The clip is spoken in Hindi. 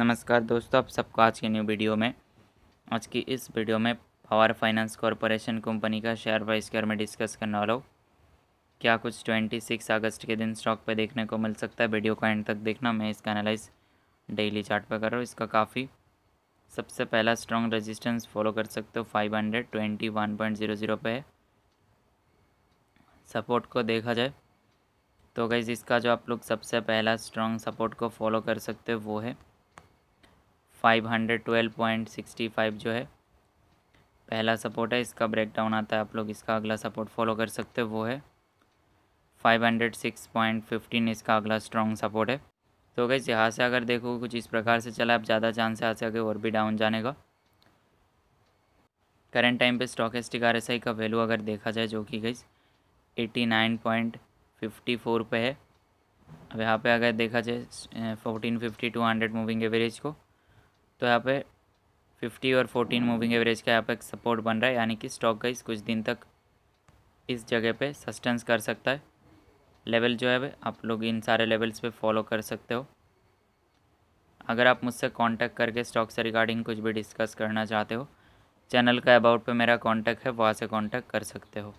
नमस्कार दोस्तों आप सबको आज की न्यू वीडियो में आज की इस वीडियो में पावर फाइनेंस कॉरपोरेशन कंपनी का शेयर प्राइस के बारे में डिस्कस करने वाला हूँ क्या कुछ 26 अगस्त के दिन स्टॉक पे देखने को मिल सकता है वीडियो को एंड तक देखना मैं इसका एनालाइज डेली चार्ट पे कर रहा हूँ इसका काफ़ी सबसे पहला स्ट्रॉन्ग रजिस्टेंस फॉलो कर सकते हो five hundred twenty one point zero zero पे है सपोर्ट को देखा जाए तो गई इसका जो आप लोग सबसे पहला स्ट्रॉन्ग सपोर्ट को फॉलो कर सकते हो वो है 512.65 जो है पहला सपोर्ट है इसका ब्रेकडाउन आता है आप लोग इसका अगला सपोर्ट फॉलो कर सकते हो वो है 506.15 इसका अगला स्ट्रॉन्ग सपोर्ट है तो गई यहाँ से अगर देखो कुछ इस प्रकार से चला आप ज़्यादा चांस है यहाँ से आगे और भी डाउन जाने का करेंट टाइम पे स्टॉकेस्टिक आर एस आई का वैल्यू अगर देखा जाए जो कि गई eighty nine point fifty four पे है अब यहाँ पे अगर देखा जाए fourteen fifty two hundred moving average को तो यहाँ पे फिफ्टी और फोर्टीन मूविंग एवरेज का यहाँ पे सपोर्ट बन रहा है यानी कि स्टॉक का कुछ दिन तक इस जगह पे सस्टेंस कर सकता है लेवल जो है आप लोग इन सारे लेवल्स पे फॉलो कर सकते हो अगर आप मुझसे कांटेक्ट करके स्टॉक से रिगार्डिंग कुछ भी डिस्कस करना चाहते हो चैनल का अबाउट पे मेरा कांटेक्ट है वहाँ से कांटेक्ट कर सकते हो